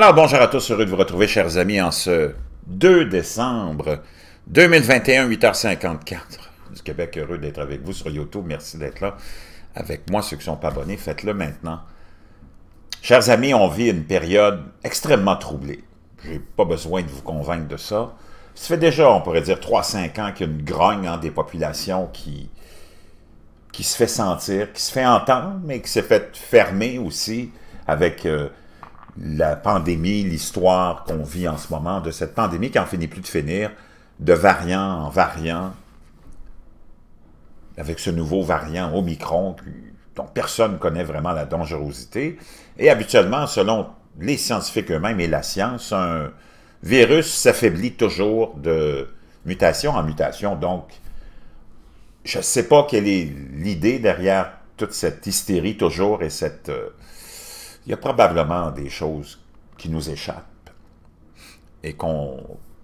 Alors bonjour à tous, heureux de vous retrouver chers amis en ce 2 décembre 2021, 8h54 du Québec. Heureux d'être avec vous sur YouTube, merci d'être là avec moi. Ceux qui ne sont pas abonnés, faites-le maintenant. Chers amis, on vit une période extrêmement troublée. Je n'ai pas besoin de vous convaincre de ça. Ça fait déjà, on pourrait dire, 3-5 ans qu'il y a une grogne des populations qui, qui se fait sentir, qui se fait entendre, mais qui s'est fait fermer aussi avec... Euh, la pandémie, l'histoire qu'on vit en ce moment, de cette pandémie qui en finit plus de finir, de variant en variant, avec ce nouveau variant Omicron dont personne ne connaît vraiment la dangerosité. Et habituellement, selon les scientifiques eux-mêmes et la science, un virus s'affaiblit toujours de mutation en mutation. Donc, je ne sais pas quelle est l'idée derrière toute cette hystérie toujours et cette... Euh, il y a probablement des choses qui nous échappent et qu'on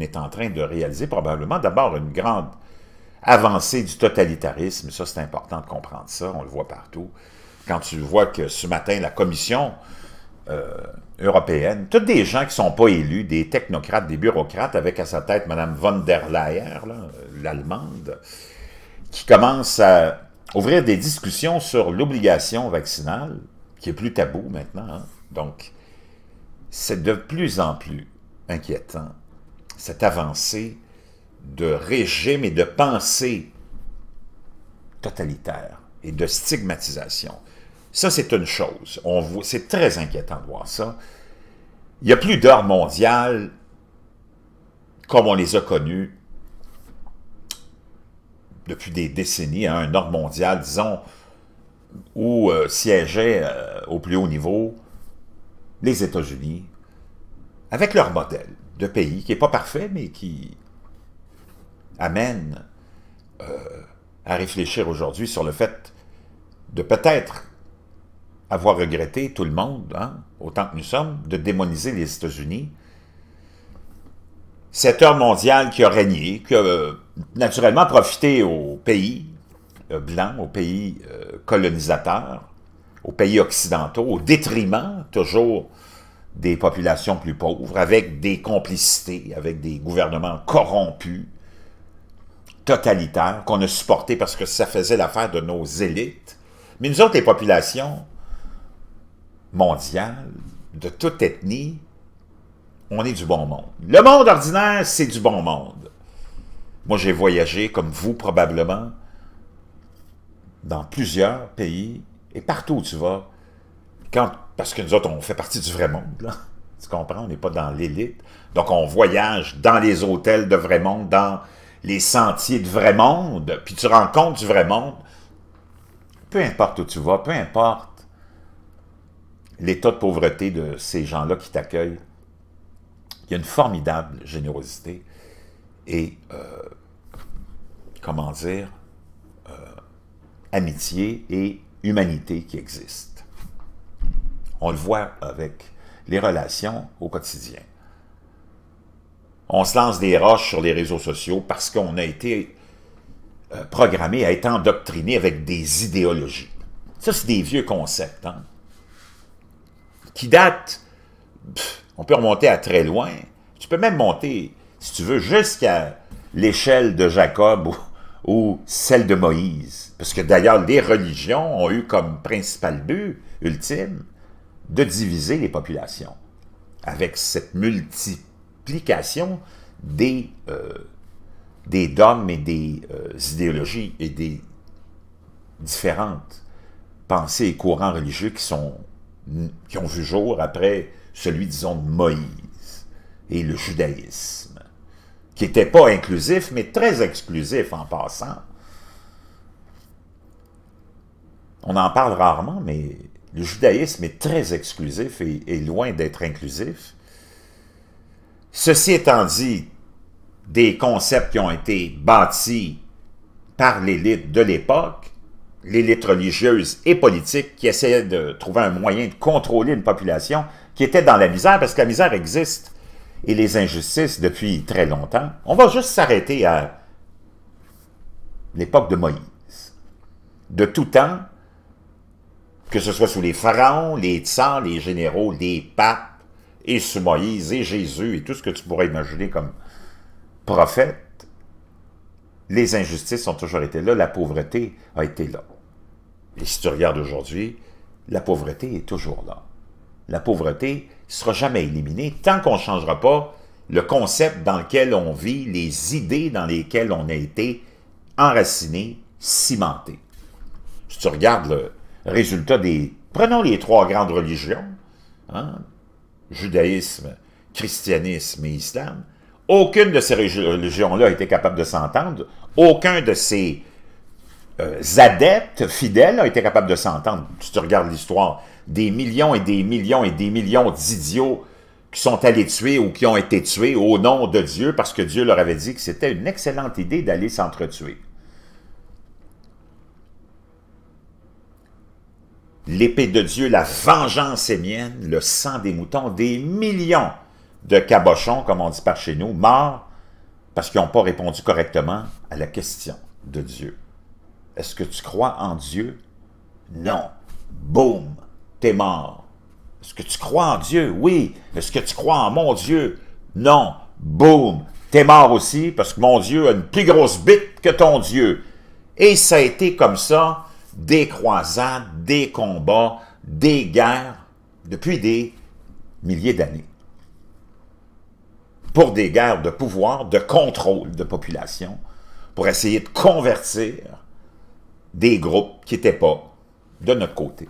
est en train de réaliser probablement d'abord une grande avancée du totalitarisme. Ça, c'est important de comprendre ça, on le voit partout. Quand tu vois que ce matin, la Commission euh, européenne, toutes des gens qui ne sont pas élus, des technocrates, des bureaucrates, avec à sa tête Mme von der Leyen, l'Allemande, qui commence à ouvrir des discussions sur l'obligation vaccinale qui est plus tabou maintenant. Hein. Donc, c'est de plus en plus inquiétant, cette avancée de régime et de pensée totalitaire et de stigmatisation. Ça, c'est une chose. C'est très inquiétant de voir ça. Il n'y a plus d'ordre mondial comme on les a connus depuis des décennies, hein, un ordre mondial, disons, où euh, siégeait euh, euh, au plus haut niveau, les États-Unis, avec leur modèle de pays qui n'est pas parfait, mais qui amène euh, à réfléchir aujourd'hui sur le fait de peut-être avoir regretté tout le monde, hein, autant que nous sommes, de démoniser les États-Unis. Cette heure mondiale qui a régné, qui a naturellement profité aux pays euh, blancs, aux pays colonisateurs, aux pays occidentaux, au détriment toujours des populations plus pauvres, avec des complicités, avec des gouvernements corrompus, totalitaires, qu'on a supportés parce que ça faisait l'affaire de nos élites. Mais nous autres, les populations mondiales, de toute ethnie, on est du bon monde. Le monde ordinaire, c'est du bon monde. Moi, j'ai voyagé, comme vous probablement, dans plusieurs pays et partout où tu vas, parce que nous autres, on fait partie du vrai monde, Tu comprends? On n'est pas dans l'élite. Donc, on voyage dans les hôtels de vrai monde, dans les sentiers de vrai monde, puis tu rencontres du vrai monde. Peu importe où tu vas, peu importe l'état de pauvreté de ces gens-là qui t'accueillent, il y a une formidable générosité et, euh, comment dire, euh, amitié et humanité qui existe. On le voit avec les relations au quotidien. On se lance des roches sur les réseaux sociaux parce qu'on a été euh, programmé à être endoctriné avec des idéologies. Ça, c'est des vieux concepts, hein, qui datent, on peut remonter à très loin. Tu peux même monter, si tu veux, jusqu'à l'échelle de Jacob ou celle de Moïse. Parce que d'ailleurs, les religions ont eu comme principal but ultime de diviser les populations avec cette multiplication des, euh, dogmes et des euh, idéologies et des différentes pensées et courants religieux qui, sont, qui ont vu jour après celui, disons, de Moïse et le judaïsme qui n'était pas inclusif, mais très exclusif en passant. On en parle rarement, mais le judaïsme est très exclusif et, et loin d'être inclusif. Ceci étant dit, des concepts qui ont été bâtis par l'élite de l'époque, l'élite religieuse et politique qui essayait de trouver un moyen de contrôler une population qui était dans la misère, parce que la misère existe et les injustices depuis très longtemps, on va juste s'arrêter à l'époque de Moïse. De tout temps, que ce soit sous les pharaons, les tsars, les généraux, les papes, et sous Moïse et Jésus et tout ce que tu pourrais imaginer comme prophète, les injustices ont toujours été là, la pauvreté a été là. Et si tu regardes aujourd'hui, la pauvreté est toujours là la pauvreté ne sera jamais éliminée tant qu'on ne changera pas le concept dans lequel on vit, les idées dans lesquelles on a été enraciné, cimenté. Si tu regardes le résultat des... Prenons les trois grandes religions, hein, judaïsme, christianisme et islam. Aucune de ces religions-là été capable de s'entendre. Aucun de ces euh, adeptes fidèles n'a été capable de s'entendre. Si tu regardes l'histoire des millions et des millions et des millions d'idiots qui sont allés tuer ou qui ont été tués au nom de Dieu parce que Dieu leur avait dit que c'était une excellente idée d'aller s'entretuer. L'épée de Dieu, la vengeance est mienne, le sang des moutons, des millions de cabochons, comme on dit par chez nous, morts parce qu'ils n'ont pas répondu correctement à la question de Dieu. Est-ce que tu crois en Dieu? Non. Boum! t'es mort. Est-ce que tu crois en Dieu? Oui. Est-ce que tu crois en mon Dieu? Non. Boum! T'es mort aussi parce que mon Dieu a une plus grosse bite que ton Dieu. Et ça a été comme ça, des croisades, des combats, des guerres, depuis des milliers d'années. Pour des guerres de pouvoir, de contrôle de population, pour essayer de convertir des groupes qui n'étaient pas de notre côté.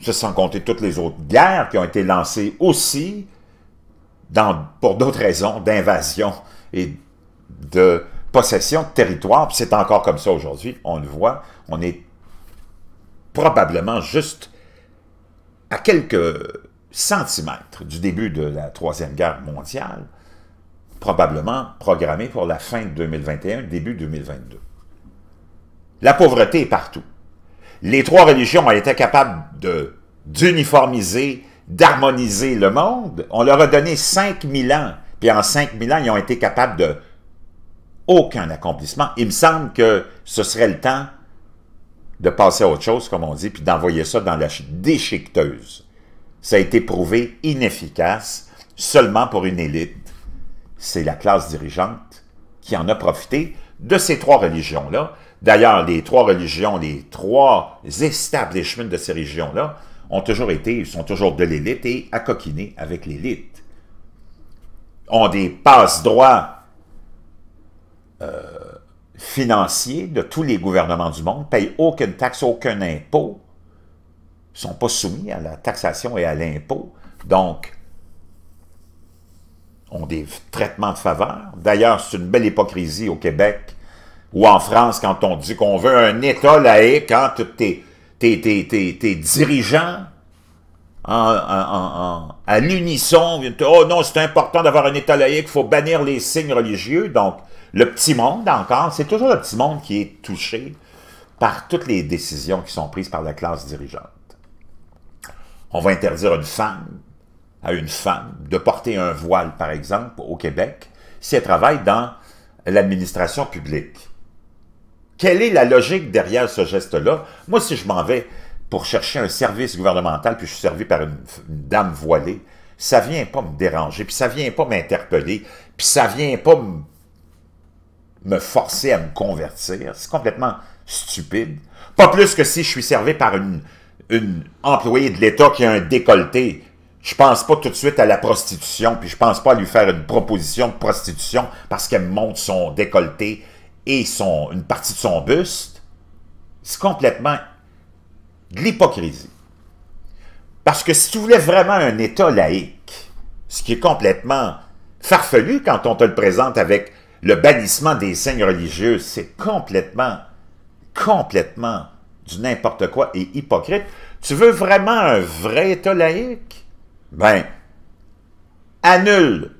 Ça, sans compter toutes les autres guerres qui ont été lancées aussi pour d'autres raisons d'invasion et de possession de territoire. C'est encore comme ça aujourd'hui, on le voit. On est probablement juste à quelques centimètres du début de la Troisième Guerre mondiale, probablement programmé pour la fin de 2021, début 2022. La pauvreté est partout les trois religions ont été capables d'uniformiser, d'harmoniser le monde. On leur a donné 5000 ans. Puis en 5000 ans, ils ont été capables de aucun accomplissement. Il me semble que ce serait le temps de passer à autre chose, comme on dit, puis d'envoyer ça dans la déchiqueteuse. Ça a été prouvé inefficace seulement pour une élite. C'est la classe dirigeante qui en a profité de ces trois religions-là, D'ailleurs, les trois religions, les trois establishments de ces régions-là ont toujours été, sont toujours de l'élite et à coquiner avec l'élite. Ont des passe-droits euh, financiers de tous les gouvernements du monde, payent aucune taxe, aucun impôt, sont pas soumis à la taxation et à l'impôt, donc ont des traitements de faveur. D'ailleurs, c'est une belle hypocrisie au Québec ou en France, quand on dit qu'on veut un État laïque, quand hein, tes, tes, dirigeants en, en, en, à l'unisson, oh non, c'est important d'avoir un État laïque, il faut bannir les signes religieux. Donc, le petit monde, encore, c'est toujours le petit monde qui est touché par toutes les décisions qui sont prises par la classe dirigeante. On va interdire une femme à une femme de porter un voile, par exemple, au Québec, si elle travaille dans l'administration publique. Quelle est la logique derrière ce geste-là? Moi, si je m'en vais pour chercher un service gouvernemental, puis je suis servi par une, dame voilée, ça vient pas me déranger, puis ça vient pas m'interpeller, puis ça vient pas me, forcer à me convertir. C'est complètement stupide. Pas plus que si je suis servi par une, une employée de l'État qui a un décolleté. Je pense pas tout de suite à la prostitution, puis je pense pas à lui faire une proposition de prostitution parce qu'elle montre son décolleté et une partie de son buste, c'est complètement de l'hypocrisie. Parce que si tu voulais vraiment un État laïque, ce qui est complètement farfelu quand on te le présente avec le bannissement des signes religieux, c'est complètement, complètement du n'importe quoi et hypocrite. Tu veux vraiment un vrai État laïque? Ben, annule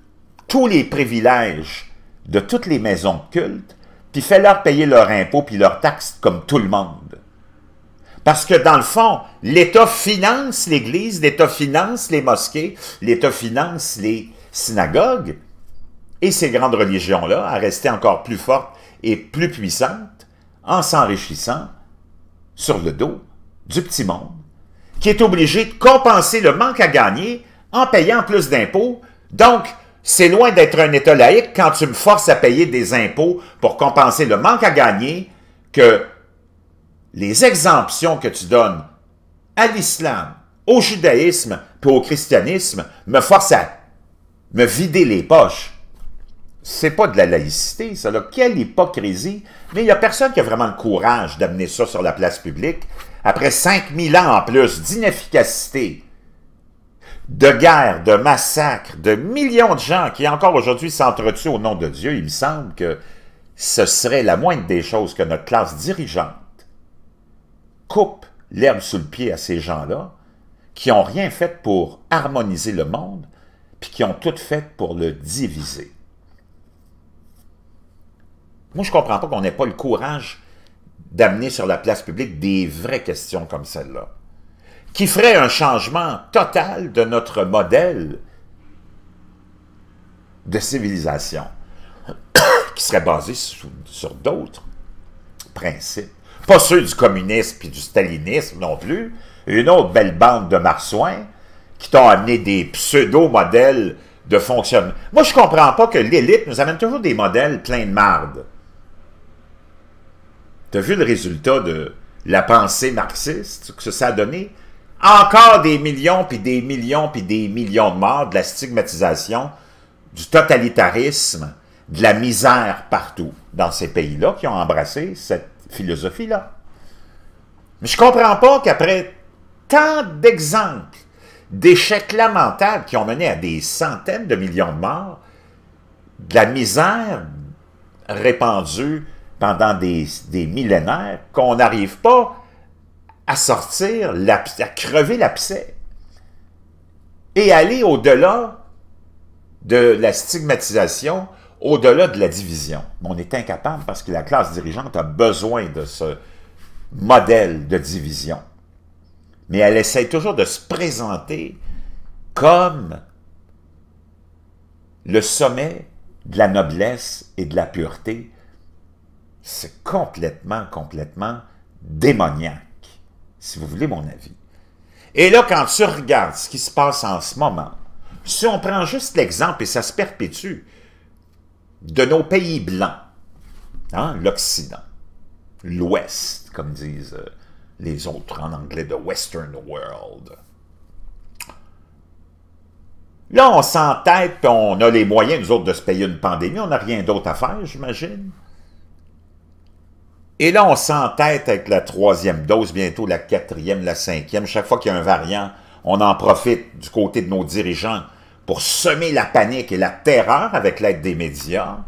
tous les privilèges de toutes les maisons de culte, fait leur payer leurs impôts puis leurs taxes comme tout le monde. Parce que dans le fond, l'État finance l'Église, l'État finance les mosquées, l'État finance les synagogues, et ces grandes religions-là à rester encore plus fortes et plus puissantes en s'enrichissant sur le dos du petit monde, qui est obligé de compenser le manque à gagner en payant plus d'impôts, donc c'est loin d'être un État laïque quand tu me forces à payer des impôts pour compenser le manque à gagner que les exemptions que tu donnes à l'islam, au judaïsme et au christianisme me forcent à me vider les poches. C'est pas de la laïcité, ça. Là. Quelle hypocrisie! Mais il n'y a personne qui a vraiment le courage d'amener ça sur la place publique après 5000 ans en plus d'inefficacité de guerres, de massacres, de millions de gens qui encore aujourd'hui s'entretuent au nom de Dieu, il me semble que ce serait la moindre des choses que notre classe dirigeante coupe l'herbe sous le pied à ces gens-là qui n'ont rien fait pour harmoniser le monde, puis qui ont tout fait pour le diviser. Moi, je ne comprends pas qu'on n'ait pas le courage d'amener sur la place publique des vraies questions comme celle-là qui ferait un changement total de notre modèle de civilisation, qui serait basé sur, d'autres principes. Pas ceux du communisme et du stalinisme non plus. Une autre belle bande de marsouins qui t'ont amené des pseudo-modèles de fonctionnement. Moi, je comprends pas que l'élite nous amène toujours des modèles pleins de marde. as vu le résultat de la pensée marxiste, que ça a donné? encore des millions, puis des millions, puis des millions de morts, de la stigmatisation, du totalitarisme, de la misère partout dans ces pays-là qui ont embrassé cette philosophie-là. Mais je comprends pas qu'après tant d'exemples d'échecs lamentables qui ont mené à des centaines de millions de morts, de la misère répandue pendant des, des millénaires, qu'on n'arrive pas à sortir, à crever l'abcès et aller au-delà de la stigmatisation, au-delà de la division. On est incapable parce que la classe dirigeante a besoin de ce modèle de division. Mais elle essaie toujours de se présenter comme le sommet de la noblesse et de la pureté. C'est complètement, complètement démoniaque si vous voulez mon avis. Et là, quand tu regardes ce qui se passe en ce moment, si on prend juste l'exemple, et ça se perpétue, de nos pays blancs, hein, l'Occident, l'Ouest, comme disent euh, les autres en anglais, de Western World. Là, on s'entête, on a les moyens, nous autres, de se payer une pandémie, on n'a rien d'autre à faire, j'imagine. Et là, on s'entête avec la troisième dose, bientôt la quatrième, la cinquième. Chaque fois qu'il y a un variant, on en profite du côté de nos dirigeants pour semer la panique et la terreur avec l'aide des médias,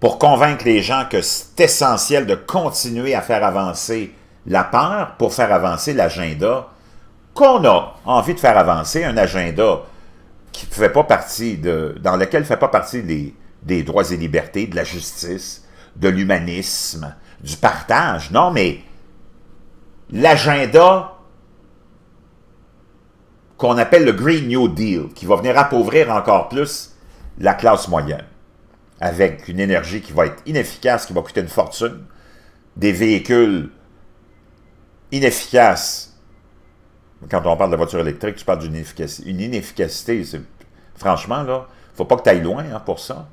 pour convaincre les gens que c'est essentiel de continuer à faire avancer la peur pour faire avancer l'agenda qu'on a envie de faire avancer, un agenda qui fait pas partie de, dans lequel ne fait pas partie des droits et libertés, de la justice, de l'humanisme, du partage. Non, mais l'agenda qu'on appelle le Green New Deal, qui va venir appauvrir encore plus la classe moyenne, avec une énergie qui va être inefficace, qui va coûter une fortune, des véhicules inefficaces. Quand on parle de voiture électrique, tu parles d'une inefficacité. Une inefficacité, franchement, là, faut pas que tu ailles loin hein, pour ça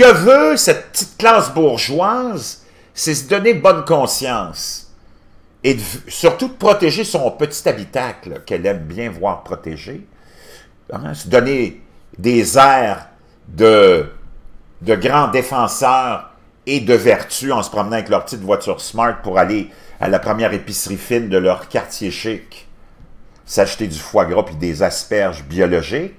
que veut cette petite classe bourgeoise, c'est se donner bonne conscience et surtout de protéger son petit habitacle qu'elle aime bien voir protégé, hein, se donner des airs de, de grands défenseurs et de vertu en se promenant avec leur petite voiture smart pour aller à la première épicerie fine de leur quartier chic, s'acheter du foie gras puis des asperges biologiques,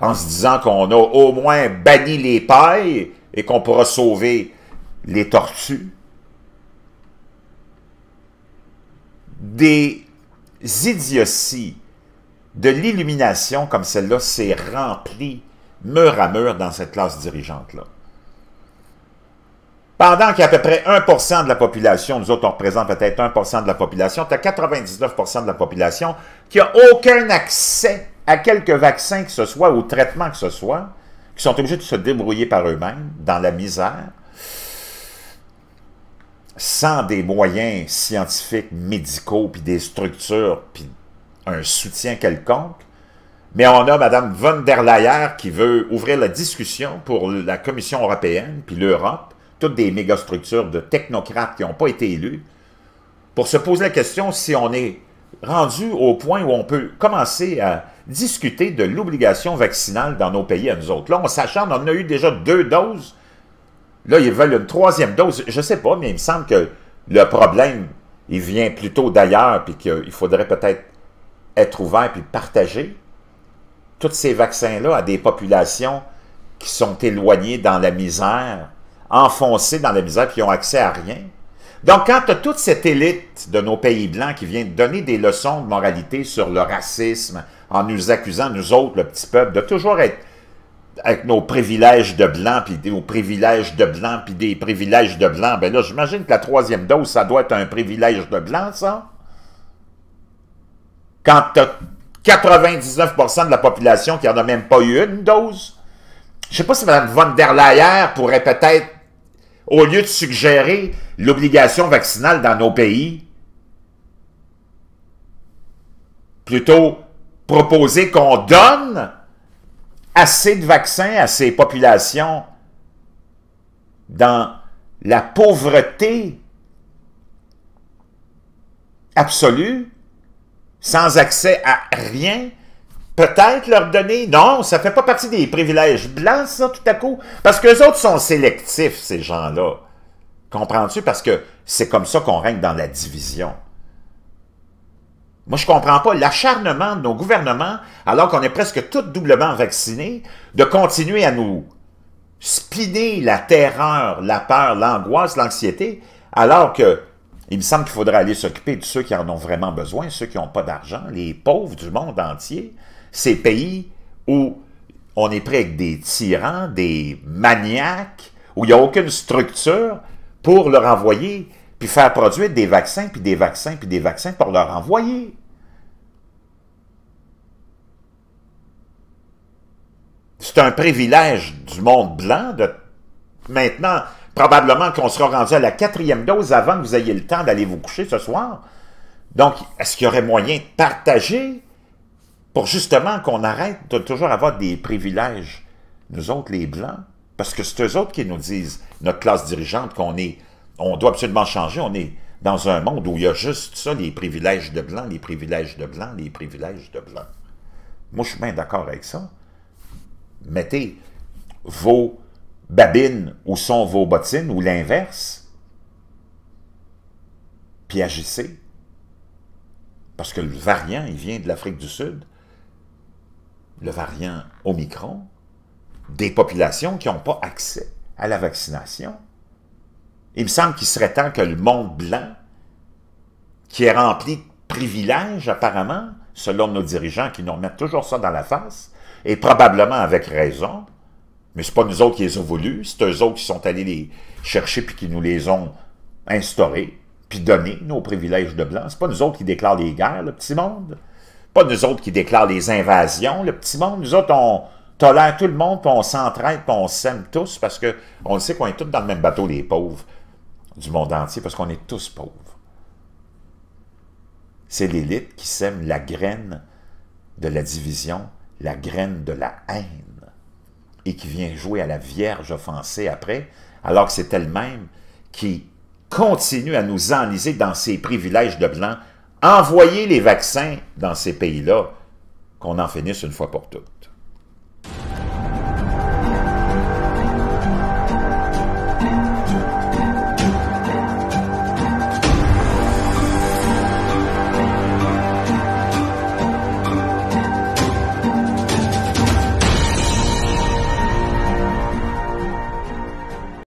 en se disant qu'on a au moins banni les pailles et qu'on pourra sauver les tortues. Des idioties de l'illumination comme celle-là s'est remplie mur à mur dans cette classe dirigeante-là. Pendant à peu près 1% de la population, nous autres on représente peut-être 1% de la population, tu as 99% de la population qui n'a aucun accès à quelques vaccins que ce soit, ou traitement que ce soit, qui sont obligés de se débrouiller par eux-mêmes, dans la misère, sans des moyens scientifiques, médicaux, puis des structures, puis un soutien quelconque. Mais on a Mme von der Leyen qui veut ouvrir la discussion pour la Commission européenne, puis l'Europe, toutes des mégastructures de technocrates qui n'ont pas été élus, pour se poser la question si on est rendu au point où on peut commencer à discuter de l'obligation vaccinale dans nos pays à nous autres. Là, on qu'on on a eu déjà deux doses. Là, ils veulent une troisième dose. Je ne sais pas, mais il me semble que le problème, il vient plutôt d'ailleurs, puis qu'il faudrait peut-être être ouvert puis partager tous ces vaccins-là à des populations qui sont éloignées dans la misère, enfoncées dans la misère, puis qui ont accès à rien. Donc, quand tu as toute cette élite de nos pays blancs qui vient donner des leçons de moralité sur le racisme, en nous accusant, nous autres, le petit peuple, de toujours être avec nos privilèges de blancs puis des privilèges de blancs puis des privilèges de blancs, ben là, j'imagine que la troisième dose, ça doit être un privilège de blanc, ça? Quand as 99% de la population qui n'en a même pas eu une dose? Je sais pas si Mme von der Leyen pourrait peut-être au lieu de suggérer l'obligation vaccinale dans nos pays, plutôt proposer qu'on donne assez de vaccins à ces populations dans la pauvreté absolue, sans accès à rien, peut-être leur donner. Non, ça fait pas partie des privilèges blancs, ça, tout à coup. Parce que les autres sont sélectifs, ces gens-là. Comprends-tu? Parce que c'est comme ça qu'on règne dans la division. Moi, je comprends pas l'acharnement de nos gouvernements, alors qu'on est presque tous doublement vaccinés, de continuer à nous spinner la terreur, la peur, l'angoisse, l'anxiété, alors que il me semble qu'il faudrait aller s'occuper de ceux qui en ont vraiment besoin, ceux qui n'ont pas d'argent, les pauvres du monde entier ces pays où on est prêt avec des tyrans, des maniaques, où il n'y a aucune structure pour leur envoyer, puis faire produire des vaccins, puis des vaccins, puis des vaccins pour leur envoyer. C'est un privilège du monde blanc de maintenant, probablement qu'on sera rendu à la quatrième dose avant que vous ayez le temps d'aller vous coucher ce soir. Donc, est-ce qu'il y aurait moyen de partager pour justement qu'on arrête de toujours avoir des privilèges, nous autres, les Blancs, parce que c'est eux autres qui nous disent, notre classe dirigeante, qu'on est, on doit absolument changer, on est dans un monde où il y a juste ça, les privilèges de Blancs, les privilèges de Blancs, les privilèges de Blancs. Moi, je suis bien d'accord avec ça. Mettez vos babines où sont vos bottines, ou l'inverse, puis agissez. Parce que le variant, il vient de l'Afrique du Sud, le variant Omicron, des populations qui n'ont pas accès à la vaccination. Il me semble qu'il serait temps que le monde blanc, qui est rempli de privilèges apparemment, selon nos dirigeants qui nous remettent toujours ça dans la face, et probablement avec raison, mais c'est pas nous autres qui les ont voulu, c'est eux autres qui sont allés les chercher puis qui nous les ont instaurés, puis donnés, nos privilèges de blanc. C'est pas nous autres qui déclarent les guerres, le petit monde. Pas nous autres qui déclarent les invasions, le petit monde. Nous autres, on tolère tout le monde, puis on s'entraide, puis on s'aime tous, parce que on sait qu'on est tous dans le même bateau, les pauvres du monde entier, parce qu'on est tous pauvres. C'est l'élite qui sème la graine de la division, la graine de la haine, et qui vient jouer à la Vierge offensée après, alors que c'est elle-même qui continue à nous enliser dans ses privilèges de blanc envoyer les vaccins dans ces pays-là, qu'on en finisse une fois pour toutes.